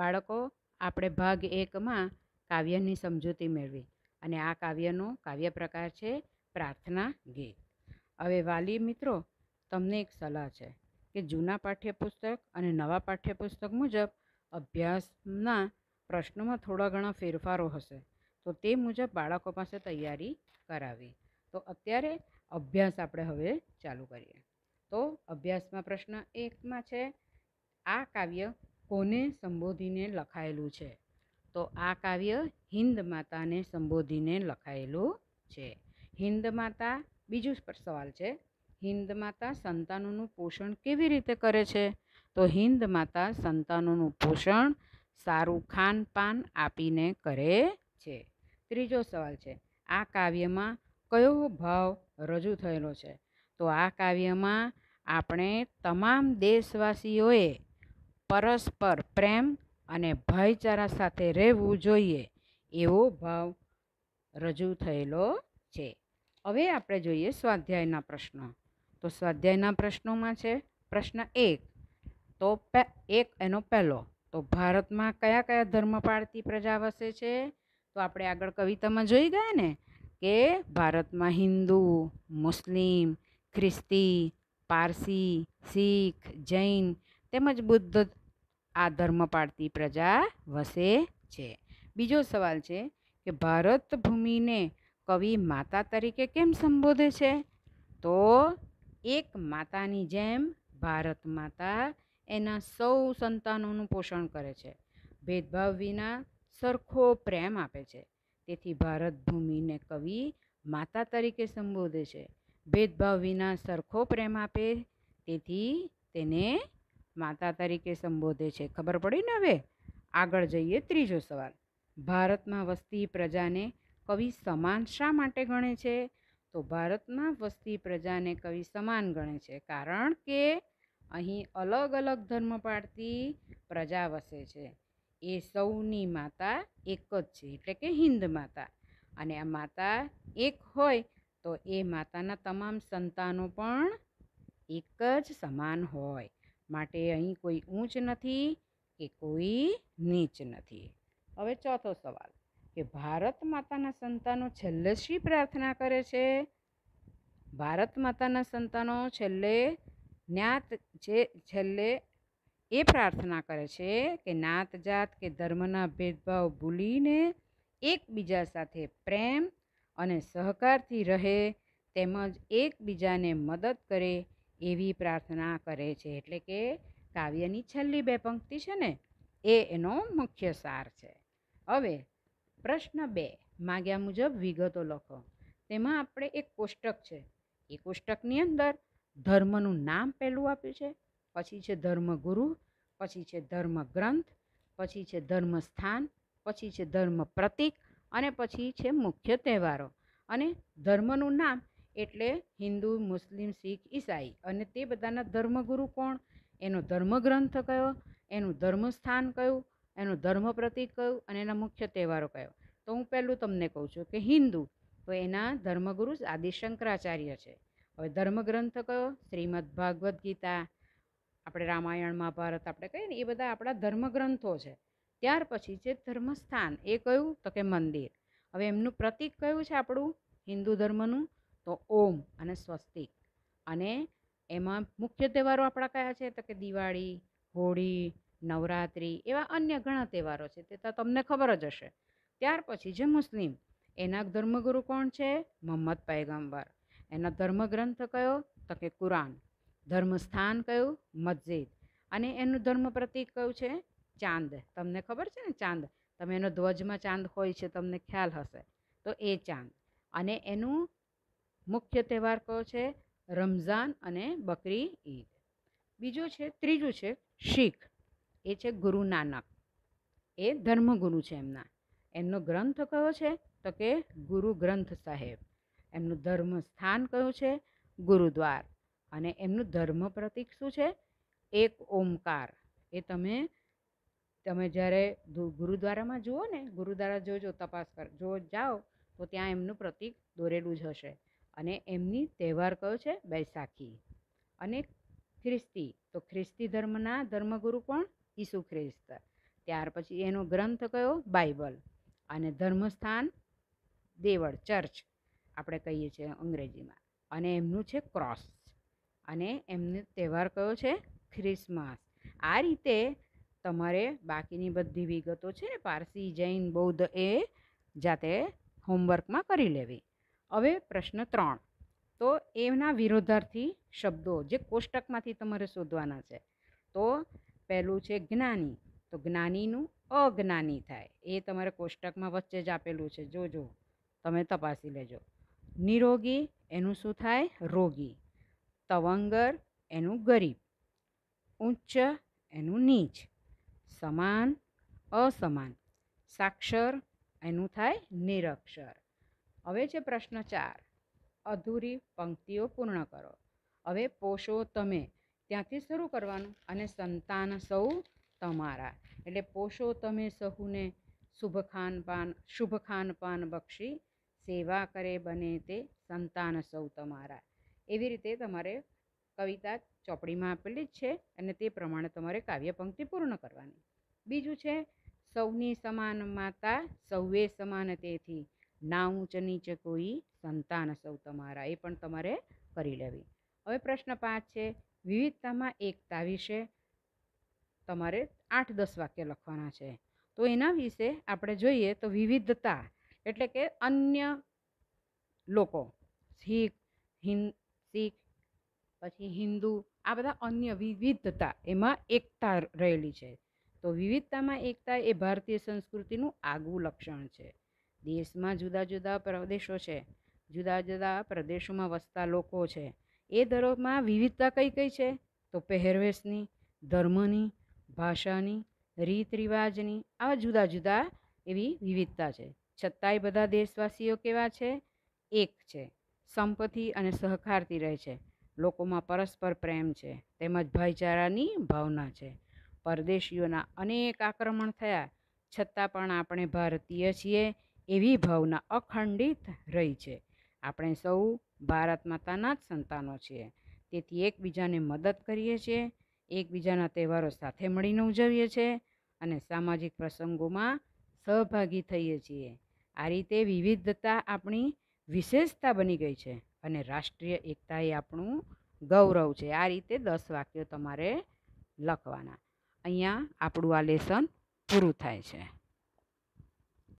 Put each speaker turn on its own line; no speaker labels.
બાળકો આપણે ભાગ એકમાં કાવ્યની સમજૂતી મેળવી અને આ કાવ્યનો કાવ્ય પ્રકાર છે પ્રાર્થના ગીત હવે વાલી મિત્રો તમને એક સલાહ છે કે જૂના પાઠ્યપુસ્તક અને નવા પાઠ્યપુસ્તક મુજબ અભ્યાસના પ્રશ્નોમાં થોડા ઘણા ફેરફારો હશે તો તે મુજબ બાળકો પાસે તૈયારી કરાવી તો અત્યારે અભ્યાસ આપણે હવે ચાલુ કરીએ તો અભ્યાસમાં પ્રશ્ન એકમાં છે આ કાવ્ય કોને સંબોધીને લખાયેલું છે તો આ કાવ્ય હિન્દ માતાને સંબોધીને લખાયેલું છે હિન્દ માતા બીજું સવાલ છે હિન્દ માતા સંતાનોનું પોષણ કેવી રીતે કરે છે તો હિન્દ માતા સંતાનોનું પોષણ સારું ખાનપાન આપીને કરે છે ત્રીજો સવાલ છે આ કાવ્યમાં કયો ભાવ રજૂ થયેલો છે તો આ કાવ્યમાં આપણે તમામ દેશવાસીઓએ પરસ્પર પ્રેમ અને ભાઈચારા સાથે રહેવું જોઈએ એવો ભાવ રજૂ થયેલો છે હવે આપણે જોઈએ સ્વાધ્યાયના પ્રશ્નો તો સ્વાધ્યાયના પ્રશ્નોમાં છે પ્રશ્ન એક તો એક એનો પહેલો તો ભારતમાં કયા કયા ધર્મ પાળતી પ્રજા વસે છે તો આપણે આગળ કવિતામાં જોઈ ગયા ને કે ભારતમાં હિન્દુ મુસ્લિમ ખ્રિસ્તી પારસી શીખ જૈન તેમજ બુદ્ધ આ ધર્મ પાડતી પ્રજા વસે છે બીજો સવાલ છે કે ભારત ભૂમિને કવિ માતા તરીકે કેમ સંબોધે છે તો એક માતાની જેમ ભારત માતા એના સૌ સંતાનોનું પોષણ કરે છે ભેદભાવ વિના સરખો પ્રેમ આપે છે તેથી ભારત ભૂમિને કવિ માતા તરીકે સંબોધે છે ભેદભાવ વિના સરખો પ્રેમ આપે તેથી તેને માતા તરીકે સંબોધે છે ખબર પડી ને હવે આગળ જઈએ ત્રીજો સવાલ ભારતમાં વસ્તી પ્રજાને કવિ સમાન શા માટે ગણે છે તો ભારતમાં વસ્તી પ્રજાને કવિ સમાન ગણે છે કારણ કે અહીં અલગ અલગ ધર્મ પાડતી પ્રજા વસે છે એ સૌની માતા એક જ છે એટલે કે હિન્દ માતા અને આ માતા એક હોય તો એ માતાના તમામ સંતાનો પણ એક જ સમાન હોય માટે અહીં કોઈ ઊંચ નથી કે કોઈ નીચ નથી હવે ચોથો સવાલ કે ભારત માતાના સંતાનો છેલ્લે શી પ્રાર્થના કરે છે ભારત માતાના સંતાનો છેલ્લે જ્ઞાત જે છેલ્લે એ પ્રાર્થના કરે છે કે નાત જાત કે ધર્મના ભેદભાવ ભૂલીને એકબીજા સાથે પ્રેમ અને સહકારથી રહે તેમજ એકબીજાને મદદ કરે એવી પ્રાર્થના કરે છે એટલે કે કાવ્યની છેલ્લી બે પંક્તિ છે ને એ એનો મુખ્ય સાર છે હવે પ્રશ્ન બે માગ્યા મુજબ વિગતો લખો તેમાં આપણે એક કોષ્ટક છે એ કોષ્ટકની અંદર ધર્મનું નામ પહેલું આપ્યું છે પછી છે ધર્મગુરુ પછી છે ધર્મગ્રંથ પછી છે ધર્મસ્થાન પછી છે ધર્મ પ્રતિક અને પછી છે મુખ્ય તહેવારો અને ધર્મનું નામ એટલે હિન્દુ મુસ્લિમ શીખ ઈસાઈ અને તે બધાના ધર્મગુરુ કોણ એનો ધર્મગ્રંથ કયો એનું ધર્મસ્થાન કયું એનું ધર્મ પ્રતિક કયું અને એના મુખ્ય તહેવારો કયો તો હું પહેલું તમને કહું છું કે હિન્દુ તો એના ધર્મગુરુ આદિ શંકરાચાર્ય છે હવે ધર્મગ્રંથ કયો શ્રીમદ ભાગવદ્ ગીતા આપણે રામાયણ મહાભારત આપણે કહીએ ને એ બધા આપણા ધર્મગ્રંથો છે ત્યાર પછી છે ધર્મસ્થાન એ કયું તો કે મંદિર હવે એમનું પ્રતિક કયું છે આપણું હિન્દુ ધર્મનું તો ઓમ અને સ્વસ્તિક અને એમાં મુખ્ય તહેવારો આપણા કયા છે તો કે દિવાળી હોળી નવરાત્રિ એવા અન્ય ઘણા તહેવારો છે તે તો તમને ખબર જ હશે ત્યાર પછી જે મુસ્લિમ એના ધર્મગુરુ કોણ છે મોહમ્મદ પૈગંબર એનો ધર્મગ્રંથ કયો તો કે કુરાન ધર્મસ્થાન કયું મસ્જિદ અને એનું ધર્મ પ્રતિક કયું છે ચાંદ તમને ખબર છે ને ચાંદ તમે એનો ધ્વજમાં ચાંદ હોય છે તમને ખ્યાલ હશે તો એ ચાંદ અને એનું મુખ્ય તહેવાર કયો છે રમઝાન અને બકરી ઈદ બીજું છે ત્રીજું છે શીખ એ છે ગુરુ નાનક એ ધર્મગુરુ છે એમના એમનો ગ્રંથ કયો છે તો કે ગુરુ ગ્રંથ સાહેબ એમનું ધર્મ સ્થાન કયું છે ગુરુદ્વાર અને એમનું ધર્મ પ્રતિક શું છે એક ઓમકાર એ તમે તમે જ્યારે ગુરુદ્વારામાં જુઓ ને ગુરુદ્વારા જોજો તપાસ કર જો જાઓ તો ત્યાં એમનું પ્રતિક દોરેલું જ હશે અને એમની તહેવાર કયો છે બૈસાખી અને ખ્રિસ્તી તો ખ્રિસ્તી ધર્મના ધર્મગુરુ પણ ઈસુ ખ્રિસ્ત ત્યાર પછી એનો ગ્રંથ કયો બાઇબલ અને ધર્મસ્થાન દેવળ ચર્ચ આપણે કહીએ છીએ અંગ્રેજીમાં અને એમનું છે ક્રોસ અને એમનો તહેવાર કયો છે ખ્રિસમસ આ રીતે તમારે બાકીની બધી વિગતો છે ને પારસી જૈન બૌદ્ધ એ જાતે હોમવર્કમાં કરી લેવી હવે પ્રશ્ન ત્રણ તો એના વિરોધાર્થી શબ્દો જે કોષ્ટકમાંથી તમારે શોધવાના છે તો પહેલું છે જ્ઞાની તો જ્ઞાનીનું અજ્ઞાની થાય એ તમારે કોષ્ટકમાં વચ્ચે જ આપેલું છે જોજો તમે તપાસી લેજો નિરોગી એનું શું થાય રોગી તવંગર એનું ગરીબ ઉચ્ચ એનું નીચ સમાન અસમાન સાક્ષર એનું થાય નિરક્ષર હવે છે પ્રશ્ન ચાર અધૂરી પંક્તિઓ પૂર્ણ કરો હવે પોષો તમે ત્યાંથી શરૂ કરવાનું અને સંતાન સૌ તમારા એટલે પોષો તમે સહુને શુભ ખાનપાન શુભ ખાનપાન બક્ષી સેવા કરે બને તે સંતાન સૌ તમારા એવી રીતે તમારે કવિતા ચોપડીમાં આપેલી જ છે અને તે પ્રમાણે તમારે કાવ્ય પંક્તિ પૂર્ણ કરવાની બીજું છે સૌની સમાન માતા સૌએ સમાન તેથી ના ઊંચ નીચે કોઈ સંતાન સૌ તમારા એ પણ તમારે કરી લેવી હવે પ્રશ્ન પાંચ છે વિવિધતામાં એકતા વિશે તમારે આઠ દસ વાક્ય લખવાના છે તો એના વિશે આપણે જોઈએ તો વિવિધતા એટલે કે અન્ય લોકો શીખ હિન્દ શીખ પછી હિન્દુ આ બધા અન્ય વિવિધતા એમાં એકતા રહેલી છે તો વિવિધતામાં એકતા એ ભારતીય સંસ્કૃતિનું આગવું લક્ષણ છે દેશમાં જુદા જુદા પ્રદેશો છે જુદા જુદા પ્રદેશોમાં વસતા લોકો છે એ ધર્મમાં વિવિધતા કઈ કઈ છે તો પહેરવેશની ધર્મની ભાષાની રીત રિવાજની આવા જુદા જુદા એવી વિવિધતા છે છતાંય બધા દેશવાસીઓ કેવા છે એક છે સંપત્તિ અને સહકારથી રહે છે લોકોમાં પરસ્પર પ્રેમ છે તેમજ ભાઈચારાની ભાવના છે પરદેશીઓના અનેક આક્રમણ થયા છતાં પણ આપણે ભારતીય છીએ એવી ભાવના અખંડિત રહી છે આપણે સૌ ભારત માતાના જ સંતાનો છીએ તેથી એકબીજાને મદદ કરીએ છીએ એકબીજાના તહેવારો સાથે મળીને ઉજવીએ છીએ અને સામાજિક પ્રસંગોમાં સહભાગી થઈએ છીએ આ રીતે વિવિધતા આપણી વિશેષતા બની ગઈ છે અને રાષ્ટ્રીય એકતા એ આપણું ગૌરવ છે આ રીતે દસ વાક્યો તમારે લખવાના અહીંયા આપણું આ લેસન પૂરું થાય છે